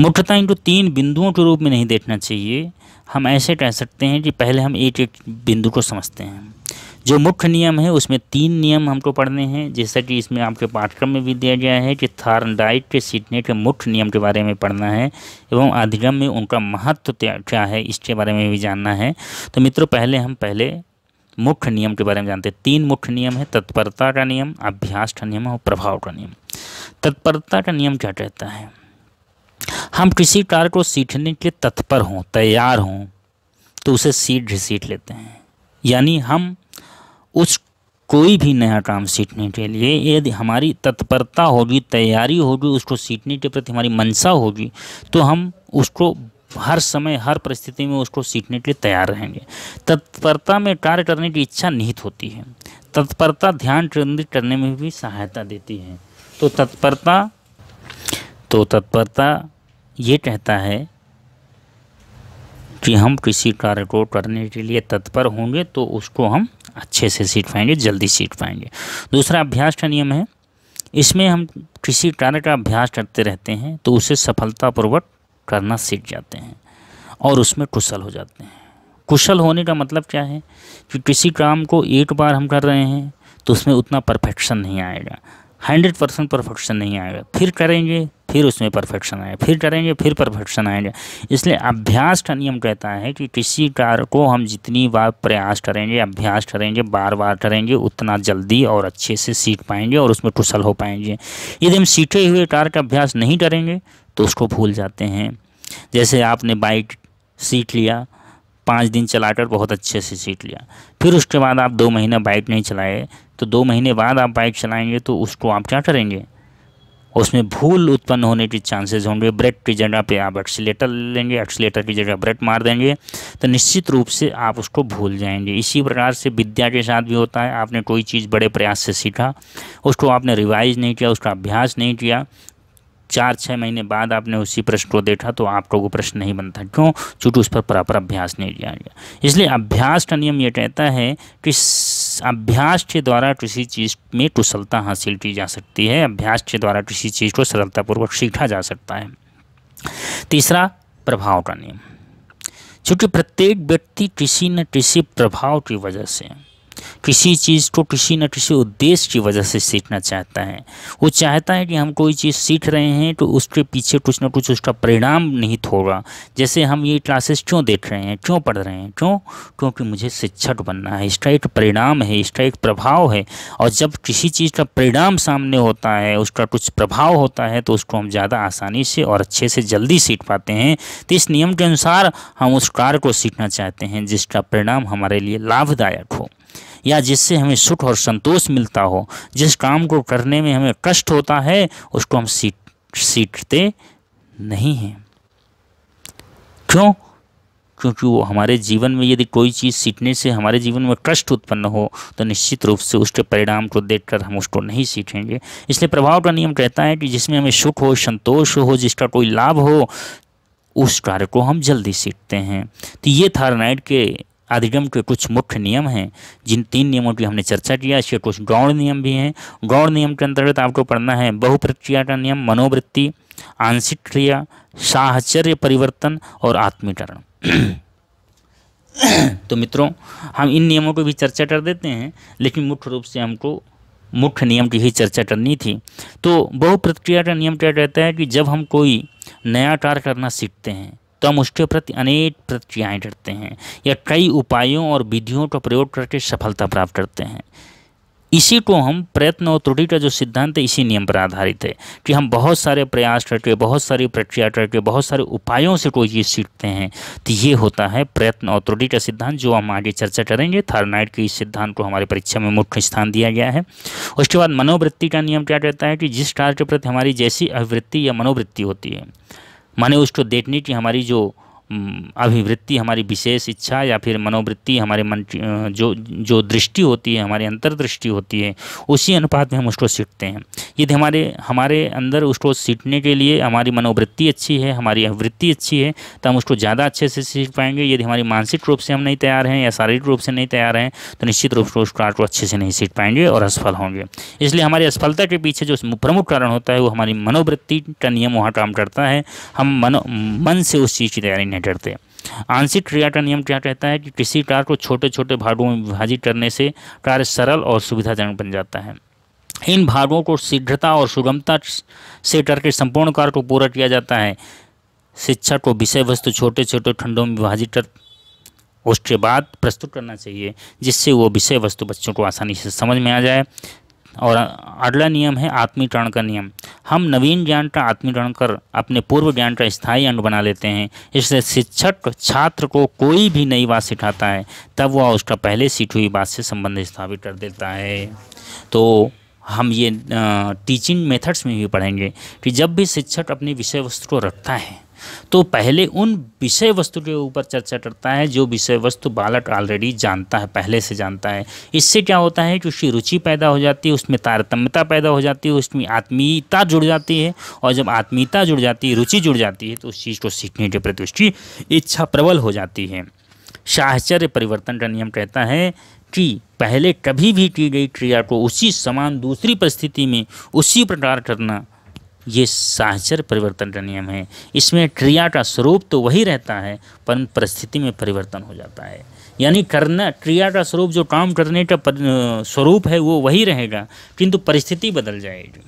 मुख्यतः इनको तीन बिंदुओं के रूप में नहीं देखना चाहिए हम ऐसे कह सकते हैं कि पहले हम एक एक बिंदु को समझते हैं जो मुख्य नियम है उसमें तीन नियम हमको पढ़ने हैं जैसा कि इसमें आपके पाठ्यक्रम में भी दिया गया है कि डाइट के सीखने के मुख्य नियम के बारे में पढ़ना है एवं अधिगम में उनका महत्व क्या है इसके बारे में भी जानना है तो मित्रों पहले हम पहले मुख्य नियम के बारे में जानते हैं तीन मुख्य नियम है तत्परता का नियम अभ्यास का नियम और प्रभाव का नियम तत्परता का नियम क्या कहता है हम किसी कार्य को सीखने के लिए तत्पर हों तैयार हों तो उसे सीट घसीट लेते हैं यानी हम उस कोई भी नया काम सीखने के लिए यदि हमारी तत्परता होगी तैयारी होगी उसको सीखने के प्रति हमारी मंशा होगी तो हम उसको हर समय हर परिस्थिति में उसको सीखने के लिए तैयार रहेंगे तत्परता में कार्य करने की इच्छा निहित होती है तत्परता ध्यान केंद्रित करने में भी सहायता देती है तो तत्परता तो तत्परता ये कहता है कि हम किसी कार्य को करने के लिए तत्पर होंगे तो उसको हम अच्छे से सीख पाएंगे जल्दी सीख पाएंगे दूसरा अभ्यास का नियम है इसमें हम किसी कार्य का अभ्यास करते रहते हैं तो उसे सफलतापूर्वक करना सीख जाते हैं और उसमें कुशल हो जाते हैं कुशल होने का मतलब क्या है कि किसी काम को एक बार हम कर रहे हैं तो उसमें उतना परफेक्शन नहीं आएगा हंड्रेड परसेंट परफेक्शन नहीं आएगा फिर करेंगे फिर उसमें परफेक्शन आए फिर करेंगे फिर परफेक्शन आएंगे इसलिए अभ्यास का नियम कहता है कि किसी कार्य को हम जितनी बार प्रयास करेंगे अभ्यास करेंगे बार बार करेंगे उतना जल्दी और अच्छे से सीख पाएंगे और उसमें कुशल हो पाएंगे यदि हम सीखे हुए कार का अभ्यास नहीं करेंगे तो उसको भूल जाते हैं जैसे आपने बाइक सीख लिया पाँच दिन चलाकर बहुत अच्छे से सीख लिया फिर उसके बाद आप दो महीना बाइक नहीं चलाए तो दो महीने बाद आप बाइक चलाएंगे तो उसको आप क्या करेंगे उसमें भूल उत्पन्न होने के चांसेस होंगे ब्रेड की जगह पे आप एक्सीटर ले लेंगे एक्सीटर की जगह ब्रेड मार देंगे तो निश्चित रूप से आप उसको भूल जाएंगे इसी प्रकार से विद्या के साथ भी होता है आपने कोई चीज़ बड़े प्रयास से सीखा उसको आपने रिवाइज नहीं किया उसका अभ्यास नहीं किया चार छः महीने बाद आपने उसी प्रश्न को देखा तो आप लोगों को प्रश्न नहीं बनता क्यों चूंकि उस पर प्रॉपर अभ्यास नहीं किया गया इसलिए अभ्यास का नियम ये कहता है कि अभ्यास के द्वारा किसी चीज़ में कुशलता हासिल की जा सकती है अभ्यास के द्वारा किसी चीज़ को सरलतापूर्वक सीखा जा सकता है तीसरा प्रभाव का नियम चूँकि प्रत्येक व्यक्ति किसी न किसी प्रभाव की वजह से किसी चीज़ को किसी न किसी उद्देश्य की वजह से सीखना चाहता है वो चाहता है कि हम कोई चीज़ सीख रहे हैं तो उसके पीछे कुछ ना कुछ उसका परिणाम निहित होगा जैसे हम ये क्लासेस क्यों देख रहे हैं क्यों पढ़ रहे हैं क्यों क्योंकि मुझे शिक्षक बनना है इसका एक परिणाम है इसका एक प्रभाव है और जब किसी चीज़ का परिणाम सामने होता है उसका कुछ प्रभाव होता है तो उसको हम ज़्यादा आसानी से और अच्छे से जल्दी सीख पाते हैं तो इस नियम के अनुसार हम उस कार्य को सीखना चाहते हैं जिसका परिणाम हमारे लिए लाभदायक हो या जिससे हमें सुख और संतोष मिलता हो जिस काम को करने में हमें कष्ट होता है उसको हम सीखते सीटते नहीं हैं क्यों क्योंकि वो हमारे जीवन में यदि कोई चीज़ सीखने से हमारे जीवन में कष्ट उत्पन्न हो तो निश्चित रूप से उसके परिणाम को देखकर हम उसको नहीं सीखेंगे इसलिए प्रभाव का नियम कहता है कि जिसमें हमें सुख हो संतोष हो जिसका कोई लाभ हो उस कार्य को हम जल्दी सीखते हैं तो ये थारनाइड के अधिगम के कुछ मुख्य नियम हैं जिन तीन नियमों की हमने चर्चा किया इसके कुछ गौण नियम भी हैं गौण नियम के अंतर्गत आपको पढ़ना है बहुप्रक्रिया का नियम मनोवृत्ति आंशिक क्रिया साहचर्य परिवर्तन और आत्मीकरण तो मित्रों हम इन नियमों को भी चर्चा कर देते हैं लेकिन मुख्य रूप से हमको मुख्य नियम की ही चर्चा करनी थी तो बहुप्रक्रिया का नियम क्या कहता है कि जब हम कोई नया कार्य करना सीखते हैं तो हम उसके प्रति अनेक प्रक्रियाएँ करते हैं या कई उपायों और विधियों का प्रयोग करके सफलता प्राप्त करते हैं इसी को हम प्रयत्न और त्रुटि का जो सिद्धांत है इसी नियम पर आधारित है कि हम बहुत सारे प्रयास करके बहुत सारी प्रक्रिया करके बहुत सारे उपायों से कोई चीज़ सीखते हैं तो ये होता है प्रयत्न और त्रुटि का सिद्धांत जो हम आगे चर्चा करेंगे थर्नाइट के इस सिद्धांत को हमारी परीक्षा में मुख्य स्थान दिया गया है उसके बाद मनोवृत्ति का नियम क्या कहता है कि जिस कार्य के प्रति हमारी जैसी अभिवृत्ति या मनोवृत्ति होती है माने उसको डेटनिटी हमारी जो हम्म, अभिवृत्ति हमारी विशेष इच्छा या फिर मनोवृत्ति हमारे मन जो जो दृष्टि होती है हमारी अंतर्दृष्टि होती है उसी अनुपात में हम उसको सीखते हैं यदि हमारे हमारे अंदर उसको सीखने के लिए हमारी मनोवृत्ति अच्छी है हमारी वृत्ति अच्छी है तो हम उसको ज़्यादा अच्छे से सीख पाएंगे यदि हमारी मानसिक रूप से हम नहीं तैयार हैं या शारीरिक रूप से नहीं तैयार हैं तो निश्चित रूप से उसको आर्ट को अच्छे से नहीं सीख पाएंगे और असफल होंगे इसलिए हमारी असफलता के पीछे जो प्रमुख कारण होता है वो हमारी मनोवृत्ति का नियम वहाँ काम करता है हम मन से उस चीज़ की तैयारी नहीं थे आंशिक ट्रिया का नियम क्या कहता है कि किसी टार को छोटे छोटे भागों में विभाजित करने से कार्य सरल और सुविधाजनक बन जाता है इन भागों को शीघ्रता और सुगमता से करके संपूर्ण कार्य को पूरा किया जाता है शिक्षा को विषय वस्तु छोटे छोटे खंडों में विभाजित कर उसके बाद प्रस्तुत करना चाहिए जिससे वो विषय वस्तु बच्चों को आसानी से समझ में आ जाए और अगला नियम है आत्मीकरण का नियम हम नवीन ज्ञान का आत्मीकरण कर अपने पूर्व ज्ञान का स्थायी अंग बना लेते हैं इससे शिक्षक छात्र को कोई भी नई बात सिखाता है तब वह उसका पहले सीखी हुई बात से संबंध स्थापित कर देता है तो हम ये टीचिंग मेथड्स में भी पढ़ेंगे कि जब भी शिक्षक अपनी विषय वस्तु को रखता है तो पहले उन विषय वस्तु के ऊपर चर्चा करता है जो विषय वस्तु बालक ऑलरेडी जानता है पहले से जानता है इससे क्या होता है कि उसकी रुचि पैदा हो जाती है उसमें तारतम्यता पैदा हो जाती है उसमें आत्मीयता जुड़ जाती है और जब आत्मीयता जुड़ जाती है रुचि जुड़ जाती है तो उस चीज़ को सीखने के प्रति उसकी इच्छा प्रबल हो जाती है साहचर्य परिवर्तन का नियम कहता है कि पहले कभी भी की गई क्रिया को उसी समान दूसरी परिस्थिति में उसी प्रकार करना ये साहचर परिवर्तन का नियम है इसमें क्रिया का स्वरूप तो वही रहता है पर परिस्थिति में परिवर्तन हो जाता है यानी करना क्रिया का स्वरूप जो काम करने का स्वरूप है वो वही रहेगा किंतु परिस्थिति बदल जाएगी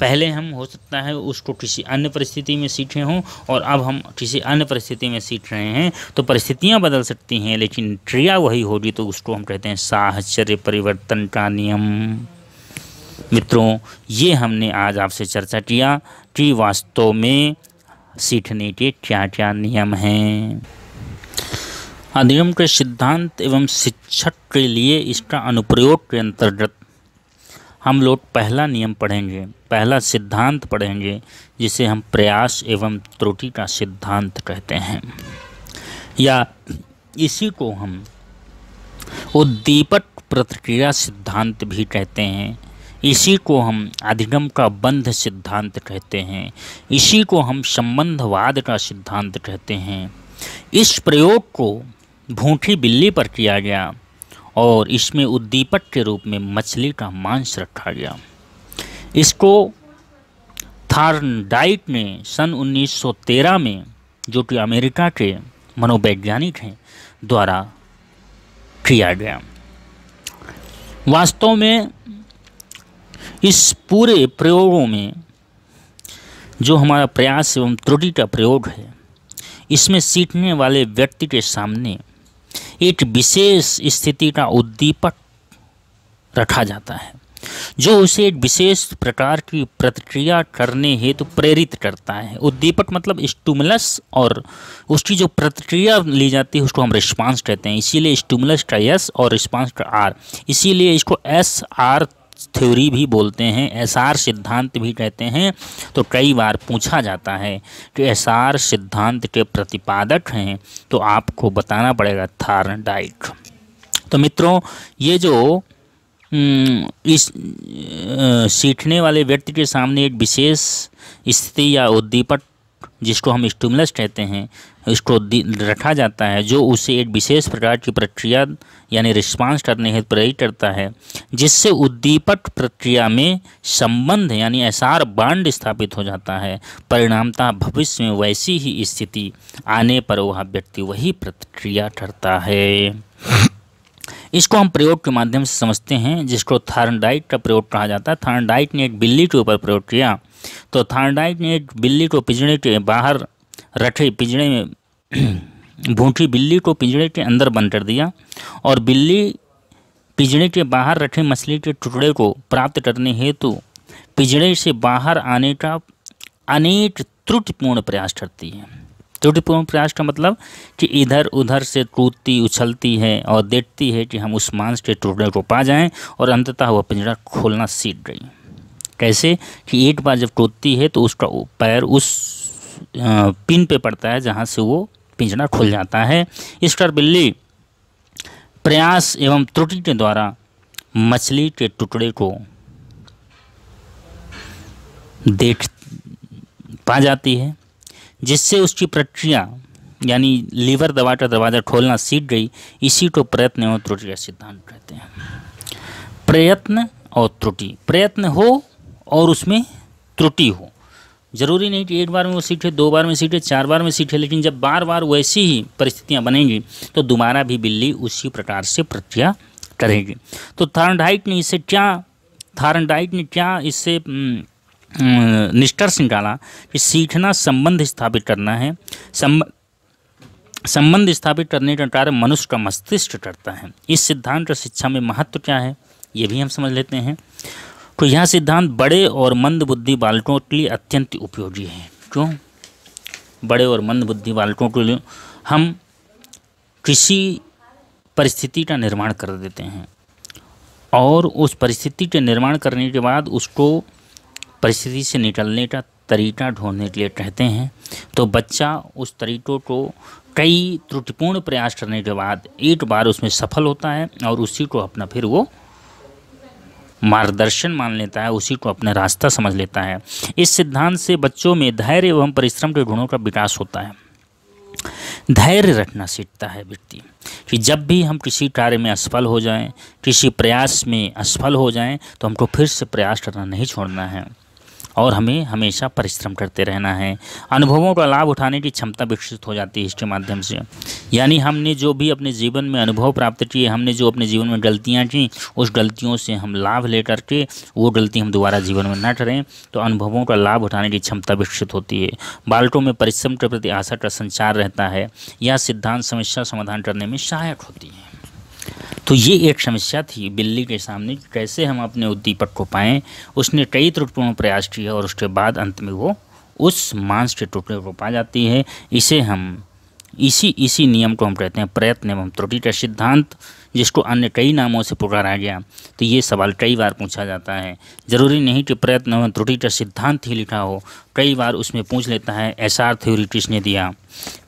पहले हम हो सकता है उसको किसी अन्य परिस्थिति में सीखे हों और अब हम किसी अन्य परिस्थिति में सीख रहे हैं तो परिस्थितियां बदल सकती हैं लेकिन क्रिया वही होगी तो उसको हम कहते हैं साहचर्य परिवर्तन का नियम मित्रों ये हमने आज आपसे चर्चा किया कि वास्तव में सीखने के क्या क्या नियम हैं अधिगम के सिद्धांत एवं शिक्षक के लिए इसका अनुप्रयोग के अंतर्गत हम लोग पहला नियम पढ़ेंगे पहला सिद्धांत पढ़ेंगे जिसे हम प्रयास एवं त्रुटि का सिद्धांत कहते हैं या इसी को हम उद्दीपक प्रतिक्रिया सिद्धांत भी कहते हैं इसी को हम अधिगम का बंध सिद्धांत कहते हैं इसी को हम संबंधवाद का सिद्धांत कहते हैं इस प्रयोग को भूखी बिल्ली पर किया गया और इसमें उद्दीपक के रूप में मछली का मांस रखा गया इसको थार्नडाइट ने सन 1913 में जो कि अमेरिका के मनोवैज्ञानिक हैं द्वारा किया गया वास्तव में इस पूरे प्रयोगों में जो हमारा प्रयास एवं त्रुटि का प्रयोग है इसमें सीखने वाले व्यक्ति के सामने एक विशेष स्थिति का उद्दीपक रखा जाता है जो उसे एक विशेष प्रकार की प्रतिक्रिया करने हेतु तो प्रेरित करता है उद्दीपक मतलब स्टूमुलस और उसकी जो प्रतिक्रिया ली जाती है उसको हम रिस्पांस कहते हैं इसीलिए स्टूमुलस का एस और रिस्पांस का आर इसीलिए इसको एस आर थ्योरी भी बोलते हैं एसआर सिद्धांत भी कहते हैं तो कई बार पूछा जाता है कि एसआर सिद्धांत के प्रतिपादक हैं तो आपको बताना पड़ेगा डाइट तो मित्रों ये जो इस सीखने वाले व्यक्ति के सामने एक विशेष स्थिति या उद्दीपक जिसको हम स्टूमलस कहते हैं इसको रखा जाता है जो उसे एक विशेष प्रकार की प्रक्रिया यानी रिस्पांस करने हेतु प्रेरित करता है जिससे उद्दीपक प्रक्रिया में संबंध यानी एसार बांड स्थापित हो जाता है परिणामतः भविष्य में वैसी ही स्थिति आने पर वह व्यक्ति वही प्रतिक्रिया करता है इसको हम प्रयोग के माध्यम से समझते हैं जिसको थारनडाइट का प्रयोग कहा जाता है थार्नडाइट ने एक बिल्ली के ऊपर प्रयोग किया तो थारनडाइट ने एक बिल्ली को पिजड़े के बाहर रखे पिजड़े में भूठी बिल्ली को पिंजड़े के अंदर बंद कर दिया और बिल्ली पिंजड़े के बाहर रखे मछली के टुकड़े को प्राप्त करने हेतु पिंजड़े से बाहर आने का अनेक त्रुटिपूर्ण प्रयास करती है त्रुटिपूर्ण प्रयास का मतलब कि इधर उधर से कूदती उछलती है और देखती है कि हम उस मांस के टुकड़े को पा जाएं और अंततः वह पिंजरा खोलना सीख गई कैसे कि एक बार जब टूटती है तो उसका पैर उस पिन पे पड़ता है जहाँ से वो पिंजरा खुल जाता है इसकर बिल्ली प्रयास एवं त्रुटि के द्वारा मछली के टुकड़े को देख पा जाती है जिससे उसकी प्रक्रिया यानी लीवर दवा का दरवाज़ा खोलना सीख गई इसी को प्रयत्न एवं त्रुटि का सिद्धांत कहते हैं प्रयत्न और त्रुटि प्रयत्न हो और उसमें त्रुटि हो ज़रूरी नहीं कि एक बार में वो सीट है दो बार में सीट है चार बार में सीट है लेकिन जब बार बार वैसी ही परिस्थितियाँ बनेंगी तो दोबारा भी बिल्ली उसी प्रकार से प्रक्रिया करेगी तो थारनडाइट ने इससे क्या थारनडाइट ने क्या इससे निष्कर्ष निकाला कि सीखना संबंध स्थापित करना है संबंध संबंध स्थापित करने का कार्य मनुष्य का मस्तिष्क करता है इस सिद्धांत और शिक्षा में महत्व क्या है ये भी हम समझ लेते हैं तो यह सिद्धांत बड़े और मंद बुद्धि बालकों के लिए अत्यंत उपयोगी है क्यों बड़े और मंद बुद्धि बालकों के लिए हम किसी परिस्थिति का निर्माण कर देते हैं और उस परिस्थिति के निर्माण करने के बाद उसको परिस्थिति से निकलने का तरीका ढूंढने के लिए कहते हैं तो बच्चा उस तरीक़ों को कई त्रुटिपूर्ण प्रयास करने के बाद एक बार उसमें सफल होता है और उसी को अपना फिर वो मार्गदर्शन मान लेता है उसी को अपना रास्ता समझ लेता है इस सिद्धांत से बच्चों में धैर्य एवं परिश्रम के गुणों का विकास होता है धैर्य रखना सीखता है व्यक्ति कि जब भी हम किसी कार्य में असफल हो जाएं किसी प्रयास में असफल हो जाएं तो हमको फिर से प्रयास करना नहीं छोड़ना है और हमें हमेशा परिश्रम करते रहना है अनुभवों का लाभ उठाने की क्षमता विकसित हो जाती है इसके माध्यम से यानी हमने जो भी अपने जीवन में अनुभव प्राप्त किए हमने जो अपने जीवन में गलतियाँ की उस गलतियों से हम लाभ ले करके वो गलती हम दोबारा जीवन में न करें तो अनुभवों का लाभ उठाने की क्षमता विकसित होती है बालकों में परिश्रम के प्रति आशा का संचार रहता है यह सिद्धांत समस्या समाधान करने में सहायक होती है तो ये एक समस्या थी बिल्ली के सामने कैसे हम अपने उद्दीपक को पाएँ उसने कई त्रुटिपूर्ण प्रयास किया और उसके बाद अंत में वो उस मांस के टुकड़े को पा जाती है इसे हम इसी इसी नियम को हम कहते हैं प्रयत्न एवं त्रुटि का सिद्धांत जिसको अन्य कई नामों से पुकारा गया तो ये सवाल कई बार पूछा जाता है जरूरी नहीं कि प्रयत्न एवं त्रुटि का सिद्धांत ही लिखा हो कई बार उसमें पूछ लेता है एसआर आर थ्योरी किसने दिया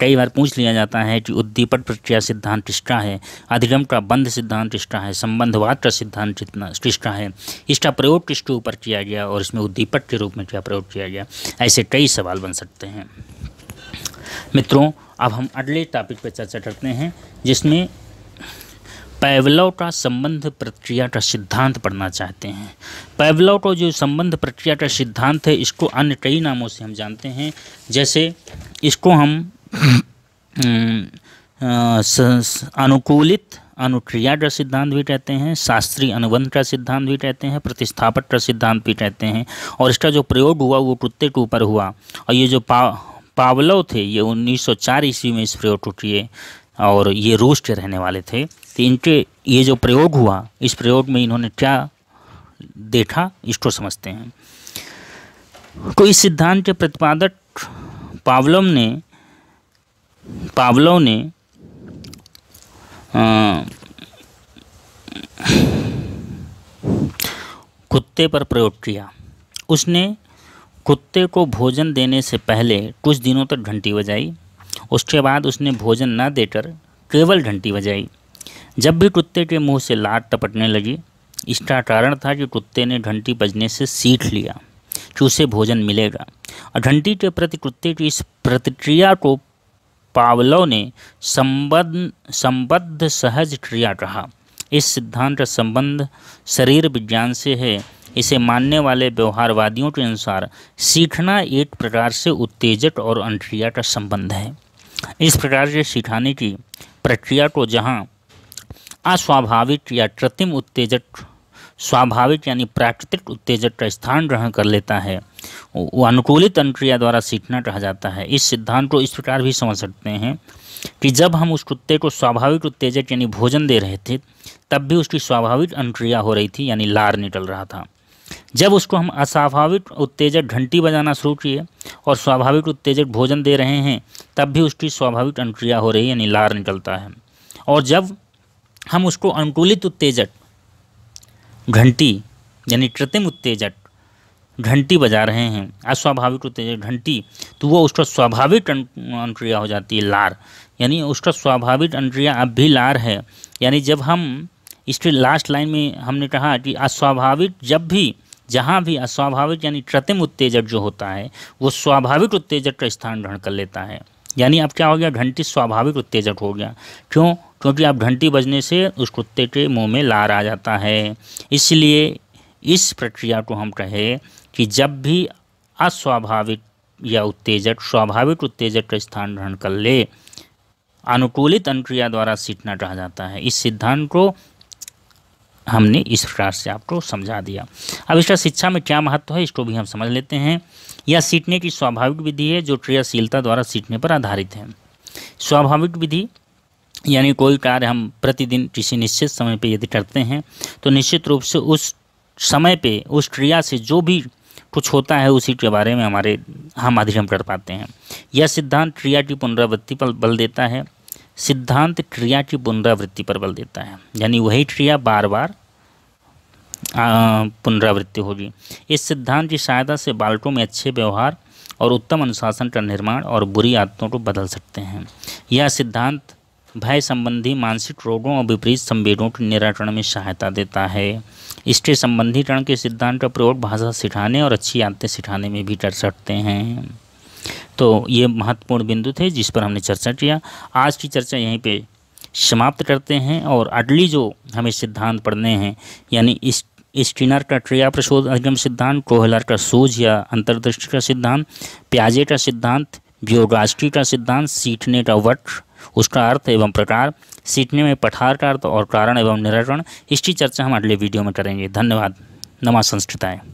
कई बार पूछ लिया जाता है कि उद्दीपक प्रक्रिया सिद्धांत किसका है अधिगम का बंध सिद्धांत किसका है संबंधवाद का सिद्धांत कितना किसका है इसका प्रयोग किसके ऊपर किया गया और इसमें उद्दीपक के रूप में क्या प्रयोग किया गया ऐसे कई सवाल बन सकते हैं मित्रों अब हम अगले टॉपिक पर चर्चा करते हैं जिसमें पैवलव का संबंध प्रक्रिया का सिद्धांत पढ़ना चाहते हैं पैवलव का जो संबंध प्रक्रिया का सिद्धांत है इसको अन्य कई नामों से हम जानते हैं जैसे इसको हम हम्म, अनुकूलित अनुक्रिया का सिद्धांत भी कहते हैं शास्त्रीय अनुबंध का सिद्धांत भी कहते हैं प्रतिस्थापक का सिद्धांत भी कहते हैं और इसका जो प्रयोग हुआ वो कुत्ते के ऊपर हुआ और ये जो पा पावलव थे ये 1904 ईस्वी में इस प्रयोग टूटिए और ये रूस के रहने वाले थे तो इनके ये जो प्रयोग हुआ इस प्रयोग में इन्होंने क्या देखा इसको समझते हैं तो इस सिद्धांत के प्रतिपादक पावलम ने पावलव ने कुत्ते पर प्रयोग किया उसने कुत्ते को भोजन देने से पहले कुछ दिनों तक घंटी बजाई उसके बाद उसने भोजन न देकर केवल घंटी बजाई जब भी कुत्ते के मुंह से लाट टपटने लगी इसका कारण था कि कुत्ते ने घंटी बजने से सीख लिया कि उसे भोजन मिलेगा और घंटी के प्रति कुत्ते की इस प्रतिक्रिया को पावलों ने संबद्ध संबद्ध सहज क्रिया कहा इस सिद्धांत का संबंध शरीर विज्ञान से है इसे मानने वाले व्यवहारवादियों के अनुसार सीखना एक प्रकार से उत्तेजक और अंट्रिया का संबंध है इस प्रकार से सिखाने की प्रक्रिया को जहाँ अस्वाभाविक या कृत्रिम उत्तेजक स्वाभाविक यानी प्राकृतिक उत्तेजक का स्थान ग्रहण कर लेता है वो अनुकूलित अंक्रिया द्वारा सीखना कहा जाता है इस सिद्धांत को इस प्रकार भी समझ सकते हैं कि जब हम उस कुत्ते को स्वाभाविक उत्तेजक यानी भोजन दे रहे थे तब भी उसकी स्वाभाविक अंक्रिया हो रही थी यानी लार निकल रहा था जब उसको हम अस्वाभाविक उत्तेजक घंटी बजाना शुरू किए और स्वाभाविक उत्तेजक भोजन दे रहे हैं तब भी उसकी स्वाभाविक अनुक्रिया हो रही है यानी लार निकलता है और जब हम उसको अनुकूलित उत्तेजक घंटी यानी कृत्रिम उत्तेजक घंटी बजा रहे हैं अस्वाभाविक उत्तेजक घंटी तो वो उसका स्वाभाविक अनुक्रिया हो जाती है लार यानी उसका स्वाभाविक अनुक्रिया अब भी लार है यानी जब हम इसके लास्ट लाइन में हमने कहा कि अस्वाभाविक जब भी जहाँ भी अस्वाभाविक यानी कृत्रिम उत्तेजक जो होता है वो स्वाभाविक उत्तेजक का स्थान ग्रहण कर लेता है यानी अब क्या हो गया घंटी स्वाभाविक उत्तेजक हो गया क्यों क्योंकि आप घंटी बजने से उस कुत्ते के मुंह में लार आ जाता है इसलिए इस प्रक्रिया को हम कहें कि जब भी अस्वाभाविक या उत्तेजक स्वाभाविक उत्तेजक का स्थान ग्रहण कर ले अनुकूलित अनुक्रिया द्वारा सीखना कहा जाता है इस सिद्धांत को हमने इस प्रकार से आपको समझा दिया अब इसका शिक्षा में क्या महत्व है इसको भी हम समझ लेते हैं यह सीखने की स्वाभाविक विधि है जो क्रियाशीलता द्वारा सीखने पर आधारित है स्वाभाविक विधि यानी कोई कार्य हम प्रतिदिन किसी निश्चित समय पर यदि करते हैं तो निश्चित रूप से उस समय पर उस क्रिया से जो भी कुछ होता है उसी के बारे में हमारे हम अधिगम कर पाते हैं यह सिद्धांत क्रिया की पुनरावृत्ति पर बल देता है सिद्धांत क्रिया की पुनरावृत्ति पर बल देता है यानी वही क्रिया बार बार पुनरावृत्ति होगी इस सिद्धांत की सहायता से बालकों में अच्छे व्यवहार और उत्तम अनुशासन का निर्माण और बुरी आदतों को बदल सकते हैं यह सिद्धांत भय संबंधी मानसिक रोगों और विपरीत संवेदों के निराकरण में सहायता देता है इसके संबंधीकरण के सिद्धांत का प्रयोग भाषा सिखाने और अच्छी आदतें सिखाने में भी कर सकते हैं तो ये महत्वपूर्ण बिंदु थे जिस पर हमने चर्चा किया आज की चर्चा यहीं पे समाप्त करते हैं और अगली जो हमें सिद्धांत पढ़ने हैं यानी इस स्टिनर का क्रिया प्रशोध अधिगम सिद्धांत कोहलर का सूझ या अंतर्दृष्टि का सिद्धांत प्याजे का सिद्धांत बियोग्रास्ट्री का सिद्धांत सीखने का वट उसका अर्थ एवं प्रकार सीखने में पठार का अर्थ और कारण एवं निराकरण इसकी चर्चा हम अगले वीडियो में करेंगे धन्यवाद नमा संस्कृताएँ